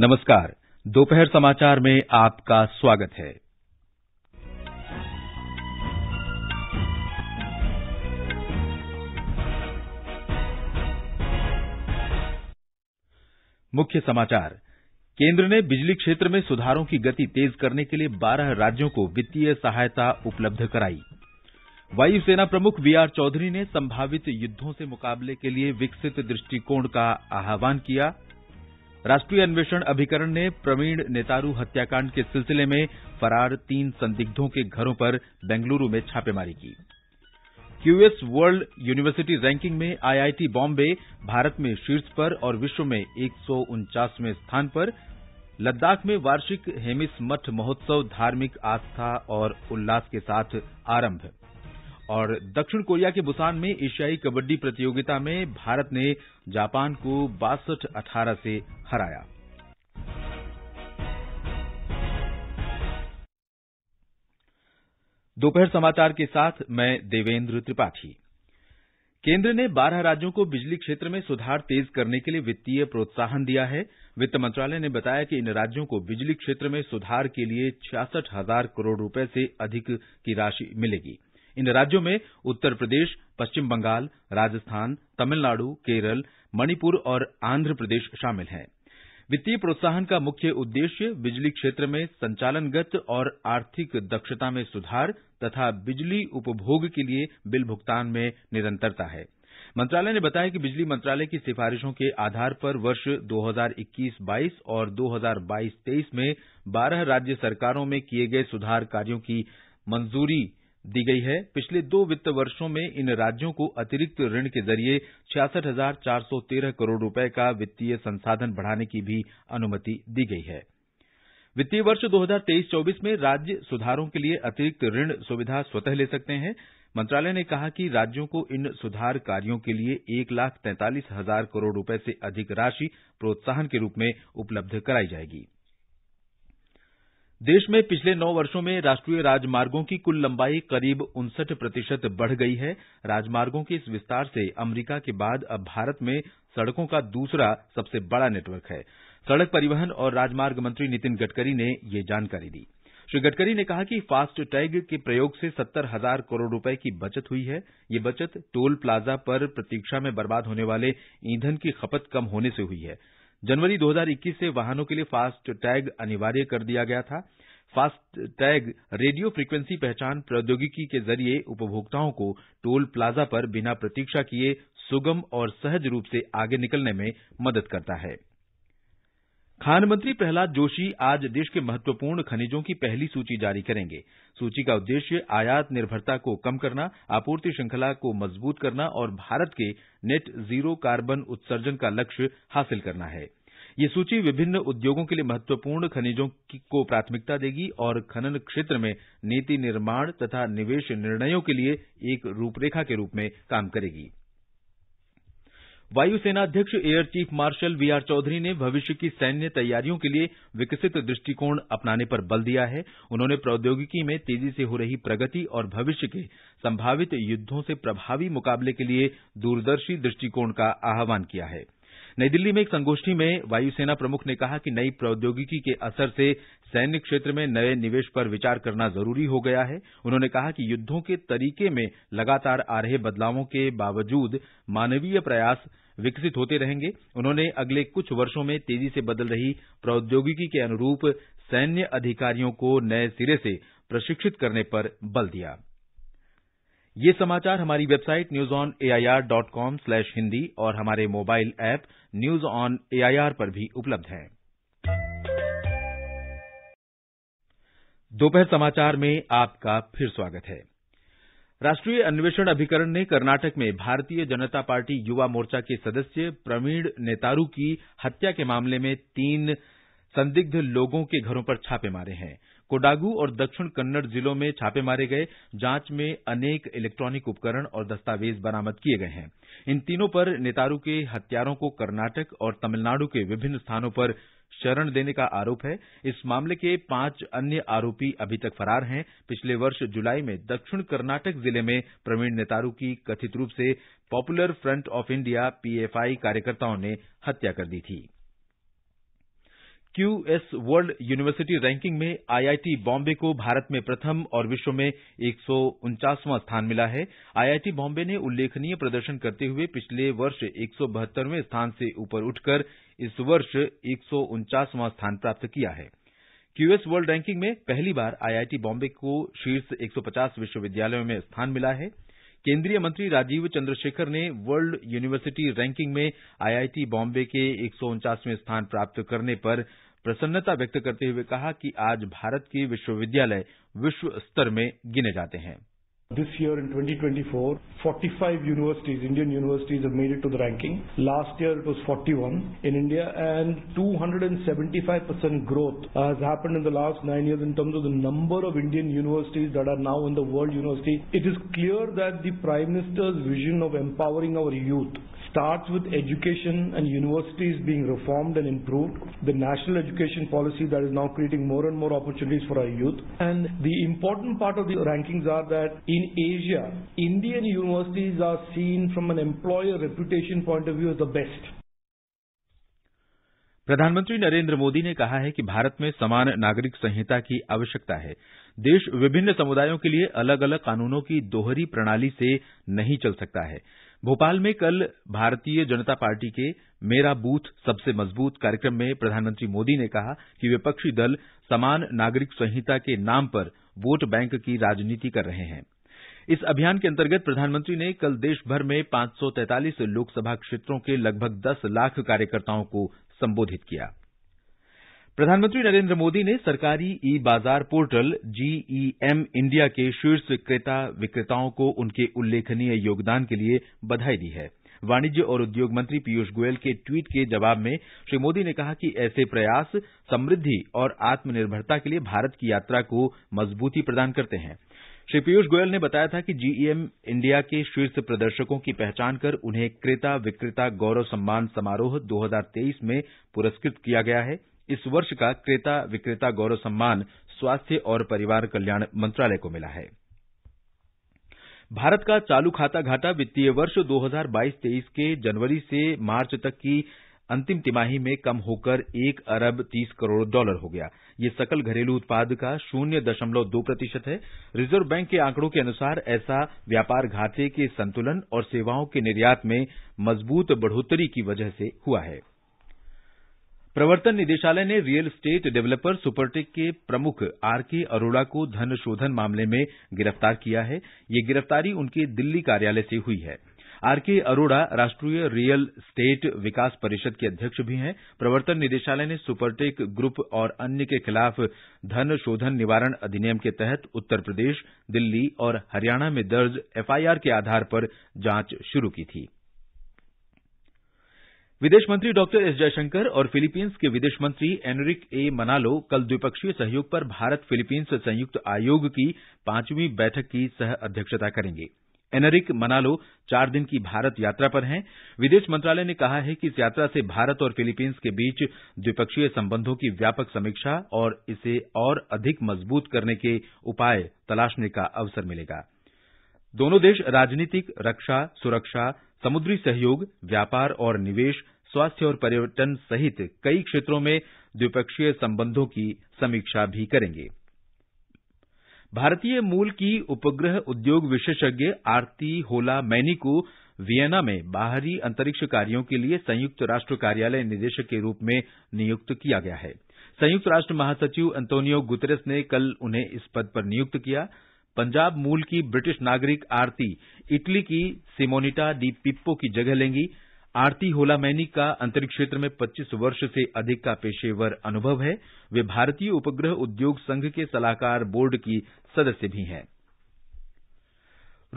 नमस्कार दोपहर समाचार में आपका स्वागत है मुख्य समाचार केंद्र ने बिजली क्षेत्र में सुधारों की गति तेज करने के लिए 12 राज्यों को वित्तीय सहायता उपलब्ध कराई वायुसेना प्रमुख वीआर चौधरी ने संभावित युद्धों से मुकाबले के लिए विकसित दृष्टिकोण का आह्वान किया राष्ट्रीय अन्वेषण अभिकरण ने प्रवीण नेतारू हत्याकांड के सिलसिले में फरार तीन संदिग्धों के घरों पर बेंगलुरू में छापेमारी की क्यूएस वर्ल्ड यूनिवर्सिटी रैंकिंग में आईआईटी बॉम्बे भारत में शीर्ष पर और विश्व में एक स्थान पर लद्दाख में वार्षिक हेमिस मठ महोत्सव धार्मिक आस्था और उल्लास के साथ आरंभ और दक्षिण कोरिया के बुसान में एशियाई कबड्डी प्रतियोगिता में भारत ने जापान को बासठ अठारह से हराया दोपहर समाचार के साथ मैं देवेंद्र त्रिपाठी केंद्र ने 12 राज्यों को बिजली क्षेत्र में सुधार तेज करने के लिए वित्तीय प्रोत्साहन दिया है वित्त मंत्रालय ने बताया कि इन राज्यों को बिजली क्षेत्र में सुधार के लिए छियासठ हजार करोड़ रुपए से अधिक की राशि मिलेगी इन राज्यों में उत्तर प्रदेश पश्चिम बंगाल राजस्थान तमिलनाडु केरल मणिपुर और आंध्र प्रदेश शामिल हैं वित्तीय प्रोत्साहन का मुख्य उद्देश्य बिजली क्षेत्र में संचालनगत और आर्थिक दक्षता में सुधार तथा बिजली उपभोग के लिए बिल भुगतान में निरंतरता है मंत्रालय ने बताया कि बिजली मंत्रालय की सिफारिशों के आधार पर वर्ष 2021-22 और 2022-23 में 12 राज्य सरकारों में किए गए सुधार कार्यों की मंजूरी दी गई है पिछले दो वित्त वर्षो में इन राज्यों को अतिरिक्त ऋण के जरिए छियासठ हजार चार सौ तेरह करोड़ रुपए का वित्तीय संसाधन बढ़ाने की भी अनुमति दी गई है वित्तीय वर्ष 2023-24 में राज्य सुधारों के लिए अतिरिक्त ऋण सुविधा स्वतः ले सकते हैं मंत्रालय ने कहा कि राज्यों को इन सुधार कार्यों के लिए एक लाख तैंतालीस हजार करोड़ रुपए से अधिक राशि प्रोत्साहन के रूप में उपलब्ध कराई जाएगी देश में पिछले नौ वर्षो में राष्ट्रीय राजमार्गों की कुल लंबाई करीब उनसठ प्रतिशत बढ़ गई है राजमार्गों के इस विस्तार से अमरीका के बाद अब भारत में सड़कों का दूसरा सबसे बड़ा नेटवर्क है सड़क परिवहन और राजमार्ग मंत्री नितिन गडकरी ने ये जानकारी दी श्री गडकरी ने कहा कि फास्ट टैग के प्रयोग से सत्तर हजार करोड़ रुपए की बचत हुई है ये बचत टोल प्लाजा पर प्रतीक्षा में बर्बाद होने वाले ईंधन की खपत कम होने से हुई है जनवरी 2021 से वाहनों के लिए फास्ट टैग अनिवार्य कर दिया गया था फास्ट टैग रेडियो फ्रीक्वेंसी पहचान प्रौद्योगिकी के जरिए उपभोक्ताओं को टोल प्लाजा पर बिना प्रतीक्षा किए सुगम और सहज रूप से आगे निकलने में मदद करता है खान मंत्री प्रहलाद जोशी आज देश के महत्वपूर्ण खनिजों की पहली सूची जारी करेंगे सूची का उद्देश्य आयात निर्भरता को कम करना आपूर्ति श्रृंखला को मजबूत करना और भारत के नेट जीरो कार्बन उत्सर्जन का लक्ष्य हासिल करना है ये सूची विभिन्न उद्योगों के लिए महत्वपूर्ण खनिजों को प्राथमिकता देगी और खनन क्षेत्र में नीति निर्माण तथा निवेश निर्णयों के लिए एक रूपरेखा के रूप में काम करेगी वायुसेना अध्यक्ष air chief marshal V R Chaudhary ने भविष्य की सैन्य तैयारियों के लिए विकसित दृष्टिकोण अपनाने पर बल दिया है उन्होंने प्रौद्योगिकी में तेजी से हो रही प्रगति और भविष्य के संभावित युद्धों से प्रभावी मुकाबले के लिए दूरदर्शी दृष्टिकोण का आह्वान किया है नई दिल्ली में एक संगोष्ठी में वायुसेना प्रमुख ने कहा कि नई प्रौद्योगिकी के असर से सैन्य क्षेत्र में नए निवेश पर विचार करना जरूरी हो गया है उन्होंने कहा कि युद्धों के तरीके में लगातार आ रहे बदलावों के बावजूद मानवीय प्रयास विकसित होते रहेंगे उन्होंने अगले कुछ वर्षों में तेजी से बदल रही प्रौद्योगिकी के अनुरूप सैन्य अधिकारियों को नए सिरे से प्रशिक्षित करने पर बल दिया ये समाचार हमारी website news on A I R dot com slash Hindi और हमारे mobile app news on A I R पर भी उपलब्ध हैं दोपहर समाचार में आपका फिर स्वागत है राष्ट्रीय अन्वेषण अभिकरण ने कर्नाटक में भारतीय जनता पार्टी युवा मोर्चा के सदस्य प्रवीण नेतारू की हत्या के मामले में तीन संदिग्ध लोगों के घरों पर छापे मारे हैं कोडागू और दक्षिण कन्नड़ जिलों में छापे मारे गए जांच में अनेक इलेक्ट्रॉनिक उपकरण और दस्तावेज बरामद किए गए हैं इन तीनों पर नेतारू के हत्यारों को कर्नाटक और तमिलनाडु के विभिन्न स्थानों पर शरण देने का आरोप है इस मामले के पांच अन्य आरोपी अभी तक फरार हैं पिछले वर्ष जुलाई में दक्षिण कर्नाटक जिले में प्रवीण नेतारू की कथित रूप से popular front of India PFI कार्यकर्ताओं ने हत्या कर दी थी क्यूएस वर्ल्ड यूनिवर्सिटी रैंकिंग में आईआईटी बॉम्बे को भारत में प्रथम और विश्व में एक सौ उनचासवां स्थान मिला है आईआईटी बॉम्बे ने उल्लेखनीय प्रदर्शन करते हुए पिछले वर्ष एक सौ बहत्तरवें स्थान से ऊपर उठकर इस वर्ष एक सौ उनचासवां स्थान प्राप्त किया है क्यूएस वर्ल्ड रैंकिंग में पहली बार आईआईटी बॉम्बे को शीर्ष 150 विश्वविद्यालयों में स्थान मिला है केंद्रीय मंत्री राजीव चंद्रशेखर ने वर्ल्ड यूनिवर्सिटी रैंकिंग में आईआईटी बॉम्बे के एक स्थान प्राप्त करने पर प्रसन्नता व्यक्त करते हुए कहा कि आज भारत के विश्वविद्यालय विश्व स्तर में गिने जाते हैं This year in 2024, 45 universities, Indian universities have made it to the ranking. Last year it was 41 in India and 275% growth has happened in the last nine years in terms of the number of Indian universities that are now in the world university. It is clear that the Prime Minister's vision of empowering our youth starts with education and universities being reformed and improved, the national education policy that is now creating more and more opportunities for our youth. And the important part of the rankings are that in Asia, Indian universities are seen from an employer reputation point of view as the best. प्रधानमंत्री नरेंद्र मोदी ने कहा है कि भारत में समान नागरिक संहिता की आवश्यकता है देश विभिन्न समुदायों के लिए अलग अलग कानूनों की दोहरी प्रणाली से नहीं चल सकता है भोपाल में कल भारतीय जनता पार्टी के मेरा बूथ सबसे मजबूत कार्यक्रम में प्रधानमंत्री मोदी ने कहा कि विपक्षी दल समान नागरिक संहिता के नाम पर वोट बैंक की राजनीति कर रहे हैं इस अभियान के अंतर्गत प्रधानमंत्री ने कल देशभर में 543 लोकसभा क्षेत्रों के लगभग 10 लाख कार्यकर्ताओं को संबोधित किया प्रधानमंत्री नरेन्द्र मोदी ने सरकारी ई बाजार पोर्टल जीईएम इंडिया के शीर्ष क्रेता विक्रेताओं को उनके उल्लेखनीय योगदान के लिए बधाई दी है वाणिज्य और उद्योग मंत्री पीयूष गोयल के ट्वीट के जवाब में श्री मोदी ने कहा कि ऐसे प्रयास समृद्धि और आत्मनिर्भरता के लिए भारत की यात्रा को मजबूती प्रदान करते हैं श्री पीयूष गोयल ने बताया था कि जीईएम इंडिया के शीर्ष प्रदर्शकों की पहचान कर उन्हें क्रेता विक्रेता गौरव सम्मान समारोह 2023 में पुरस्कृत किया गया है इस वर्ष का क्रेता विक्रेता गौरव सम्मान स्वास्थ्य और परिवार कल्याण मंत्रालय को मिला है भारत का चालू खाता घाटा वित्तीय वर्ष 2022-23 के जनवरी से मार्च तक की अंतिम तिमाही में कम होकर एक अरब तीस करोड़ डॉलर हो गया ये सकल घरेलू उत्पाद का शून्य दशमलव दो प्रतिशत है रिजर्व बैंक के आंकड़ों के अनुसार ऐसा व्यापार घाटे के संतुलन और सेवाओं के निर्यात में मजबूत बढ़ोतरी की वजह से हुआ है प्रवर्तन निदेशालय ने रियल स्टेट डेवलपर सुपरटेक के प्रमुख आरके अरोड़ा को धन शोधन मामले में गिरफ्तार किया है ये गिरफ्तारी उनके दिल्ली कार्यालय से हुई है आरके अरोड़ा राष्ट्रीय रियल स्टेट विकास परिषद के अध्यक्ष भी हैं प्रवर्तन निदेशालय ने सुपरटेक ग्रुप और अन्य के खिलाफ धन शोधन निवारण अधिनियम के तहत उत्तर प्रदेश दिल्ली और हरियाणा में दर्ज एफआईआर के आधार पर जांच शुरू की थी विदेश मंत्री डॉक्टर एस जयशंकर और फिलीपींस के विदेश मंत्री एनरिक ए मनालो कल द्विपक्षीय सहयोग पर भारत फिलीपींस संयुक्त आयोग की पांचवीं बैठक की सह अध्यक्षता करेंगे एनरिक मनालो चार दिन की भारत यात्रा पर हैं विदेश मंत्रालय ने कहा है कि इस यात्रा से भारत और फिलीपींस के बीच द्विपक्षीय संबंधों की व्यापक समीक्षा और इसे और अधिक मजबूत करने के उपाय तलाशने का अवसर मिलेगा दोनों देश राजनीतिक रक्षा सुरक्षा समुद्री सहयोग व्यापार और निवेश स्वास्थ्य और पर्यटन सहित कई क्षेत्रों में द्विपक्षीय संबंधों की समीक्षा भी करेंगे भारतीय मूल की उपग्रह उद्योग विशेषज्ञ आरती होला मैनी को वियना में बाहरी अंतरिक्ष कार्यों के लिए संयुक्त राष्ट्र कार्यालय निदेशक के रूप में नियुक्त किया गया है संयुक्त राष्ट्र महासचिव अंतोनियो गुतरस ने कल उन्हें इस पद पर नियुक्त किया है पंजाब मूल की ब्रिटिश नागरिक आरती इटली की सिमोनिटा डी पिप्पो की जगह लेंगी आरती होलामैनी का अंतरिक्ष क्षेत्र में 25 वर्ष से अधिक का पेशेवर अनुभव है वे भारतीय उपग्रह उद्योग संघ के सलाहकार बोर्ड की सदस्य भी हैं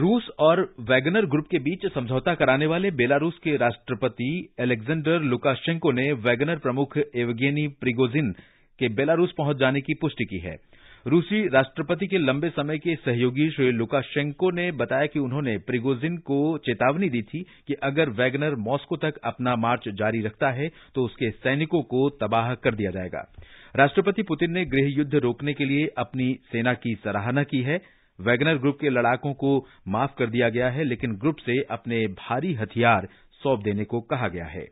रूस और वैगनर ग्रुप के बीच समझौता कराने वाले बेलारूस के राष्ट्रपति एलेक्जेंडर लुकाशेंको ने वैगनर प्रमुख एवगेनी प्रिगोजिन के बेलारूस पहुंच जाने की पुष्टि की है रूसी राष्ट्रपति के लंबे समय के सहयोगी श्री लुकाशेंको ने बताया कि उन्होंने प्रिगोजिन को चेतावनी दी थी कि अगर वैगनर मॉस्को तक अपना मार्च जारी रखता है तो उसके सैनिकों को तबाह कर दिया जाएगा राष्ट्रपति पुतिन ने गृह युद्ध रोकने के लिए अपनी सेना की सराहना की है वैगनर ग्रुप के लड़ाकों को माफ कर दिया गया है लेकिन ग्रुप से अपने भारी हथियार सौंप देने को कहा गया है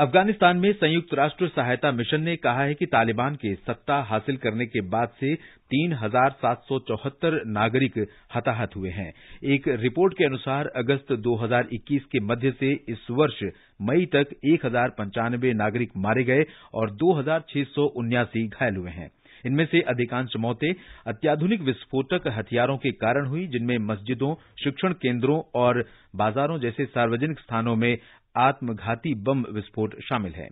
अफगानिस्तान में संयुक्त राष्ट्र सहायता मिशन ने कहा है कि तालिबान के सत्ता हासिल करने के बाद से तीन हजार सात सौ चौहत्तर नागरिक हताहत हुए हैं एक रिपोर्ट के अनुसार अगस्त 2021 के मध्य से इस वर्ष मई तक एक हजार नागरिक मारे गए और दो हजार छह सौ उन्यासी घायल हुए हैं इनमें से अधिकांश मौतें अत्याधुनिक विस्फोटक हथियारों के कारण हुई जिनमें मस्जिदों शिक्षण केंद्रों और बाजारों जैसे सार्वजनिक स्थानों में आत्मघाती बम विस्फोट शामिल है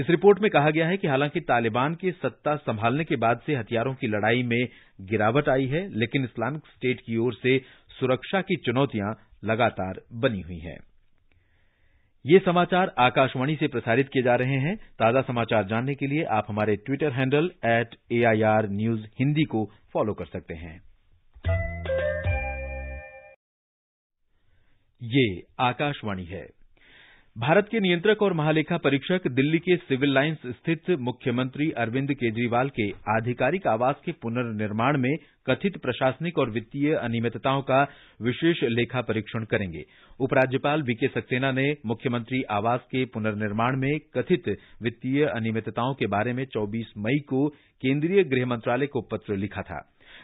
इस रिपोर्ट में कहा गया है कि हालांकि तालिबान के सत्ता संभालने के बाद से हथियारों की लड़ाई में गिरावट आई है लेकिन इस्लामिक स्टेट की ओर से सुरक्षा की चुनौतियां लगातार बनी हुई हैं ये समाचार आकाशवाणी से प्रसारित किए जा रहे हैं ताजा समाचार जानने के लिए आप हमारे Twitter handle at AIR news Hindi को फॉलो कर सकते हैं ये आकाशवाणी है भारत के नियंत्रक और महालेखा परीक्षक दिल्ली के सिविल लाइंस स्थित मुख्यमंत्री अरविंद केजरीवाल के आधिकारिक आवास के पुनर्निर्माण में कथित प्रशासनिक और वित्तीय अनियमितताओं का विशेष लेखा परीक्षण करेंगे उपराज्यपाल वीके सक्सेना ने मुख्यमंत्री आवास के पुनर्निर्माण में कथित वित्तीय अनियमितताओं के बारे में 24 मई को केंद्रीय गृह मंत्रालय को पत्र लिखा था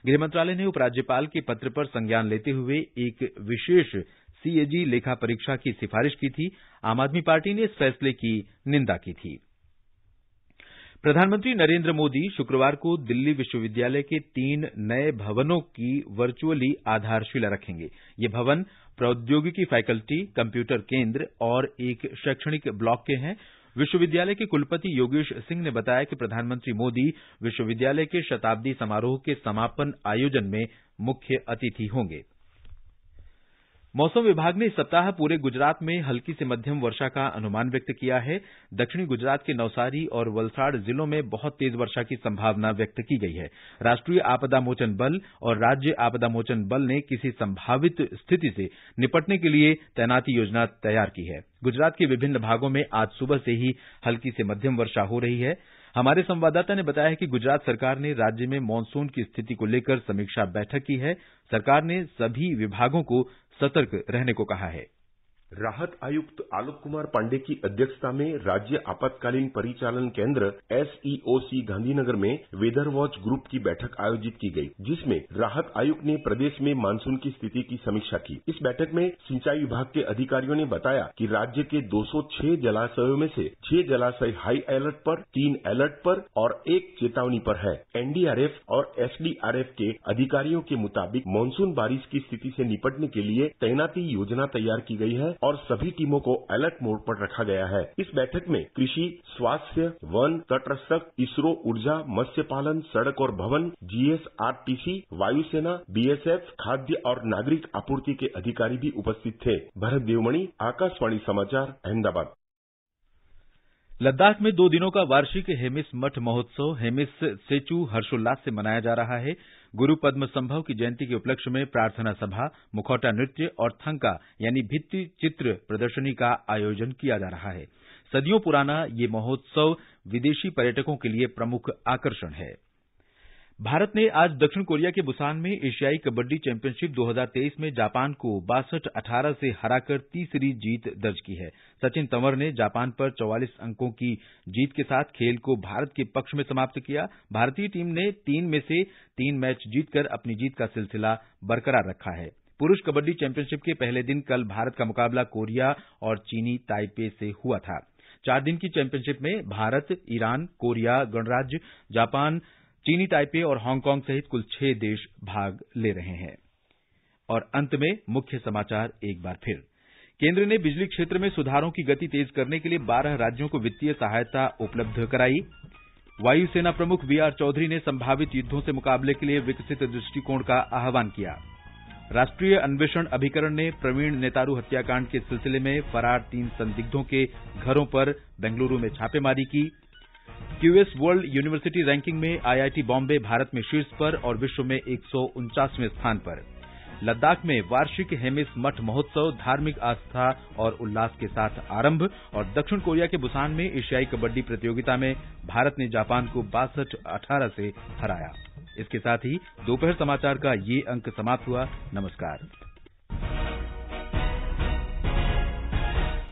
गृह मंत्रालय ने उपराज्यपाल के पत्र पर संज्ञान लेते हुए एक विशेष सीएजी लेखा परीक्षा की सिफारिश की थी आम आदमी पार्टी ने इस फैसले की निंदा की थी प्रधानमंत्री नरेंद्र मोदी शुक्रवार को दिल्ली विश्वविद्यालय के तीन नए भवनों की वर्चुअली आधारशिला रखेंगे ये भवन प्रौद्योगिकी फैकल्टी कंप्यूटर केंद्र और एक शैक्षणिक ब्लॉक के हैं विश्वविद्यालय के कुलपति योगेश सिंह ने बताया कि प्रधानमंत्री मोदी विश्वविद्यालय के शताब्दी समारोह के समापन आयोजन में मुख्य अतिथि होंगे मौसम विभाग ने इस सप्ताह पूरे गुजरात में हल्की से मध्यम वर्षा का अनुमान व्यक्त किया है दक्षिणी गुजरात के नवसारी और वलसाड जिलों में बहुत तेज वर्षा की संभावना व्यक्त की गई है राष्ट्रीय आपदा मोचन बल और राज्य आपदा मोचन बल ने किसी संभावित स्थिति से निपटने के लिए तैनाती योजना तैयार की है गुजरात के विभिन्न भागों में आज सुबह से ही हल्की से मध्यम वर्षा हो रही है हमारे संवाददाता ने बताया है कि गुजरात सरकार ने राज्य में मॉनसून की स्थिति को लेकर समीक्षा बैठक की है सरकार ने सभी विभागों को सतर्क रहने को कहा है राहत आयुक्त आलोक कुमार पांडेय की अध्यक्षता में राज्य आपातकालीन परिचालन केंद्र एसईओसी e गांधीनगर में वेदर वॉच ग्रुप की बैठक आयोजित की गई जिसमें राहत आयुक्त ने प्रदेश में मानसून की स्थिति की समीक्षा की इस बैठक में सिंचाई विभाग के अधिकारियों ने बताया कि राज्य के 206 जलाशयों में से छह जलाशय हाई अलर्ट पर तीन अलर्ट पर और एक चेतावनी पर है एनडीआरएफ और एसडीआरएफ के अधिकारियों के मुताबिक मानसून बारिश की स्थिति से निपटने के लिए तैनाती योजना तैयार की गई है और सभी टीमों को अलर्ट मोड पर रखा गया है इस बैठक में कृषि स्वास्थ्य वन तटरक्षक इसरो ऊर्जा मत्स्य पालन सड़क और भवन जीएसआरटीसी वायुसेना बीएसएफ खाद्य और नागरिक आपूर्ति के अधिकारी भी उपस्थित थे भरत देवमणि आकाशवाणी समाचार अहमदाबाद लद्दाख में दो दिनों का वार्षिक हेमिस मठ महोत्सव हेमिस सेचू हर्षोल्लास से मनाया जा रहा है गुरु संभव की जयंती के उपलक्ष्य में प्रार्थना सभा मुखौटा नृत्य और थंका यानी भित्ति चित्र प्रदर्शनी का आयोजन किया जा रहा है सदियों पुराना ये महोत्सव विदेशी पर्यटकों के लिए प्रमुख आकर्षण है भारत ने आज दक्षिण कोरिया के बुसान में एशियाई कबड्डी चैंपियनशिप 2023 में जापान को बासठ अठारह से हराकर तीसरी जीत दर्ज की है सचिन तंवर ने जापान पर 44 अंकों की जीत के साथ खेल को भारत के पक्ष में समाप्त किया भारतीय टीम ने तीन में से तीन मैच जीतकर अपनी जीत का सिलसिला बरकरार रखा है पुरुष कबड्डी चैंपियनशिप के पहले दिन कल भारत का मुकाबला कोरिया और चीनी ताइपे से हुआ था चार दिन की चैंपियनशिप में भारत ईरान कोरिया गणराज्य जापान चीनी ताइपे और हांगकांग सहित कुल छह देश भाग ले रहे हैं और अंत में मुख्य समाचार एक बार फिर केंद्र ने बिजली क्षेत्र में सुधारों की गति तेज करने के लिए 12 राज्यों को वित्तीय सहायता उपलब्ध कराई वायुसेना प्रमुख आर चौधरी ने संभावित युद्धों से मुकाबले के लिए विकसित दृष्टिकोण का आह्वान किया राष्ट्रीय अन्वेषण अभिकरण ने प्रवीण नेतारू हत्याकांड के सिलसिले में फरार तीन संदिग्धों के घरों पर बेंगलुरु में छापेमारी की क्यूएस वर्ल्ड यूनिवर्सिटी रैंकिंग में आईआईटी बॉम्बे भारत में शीर्ष पर और विश्व में एक स्थान पर लद्दाख में वार्षिक हेमिस मठ महोत्सव धार्मिक आस्था और उल्लास के साथ आरंभ और दक्षिण कोरिया के बुसान में एशियाई कबड्डी प्रतियोगिता में भारत ने जापान को बासठ अठारह से हराया इसके साथ ही दोपहर समाचार का ये अंक समाप्त हुआ नमस्कार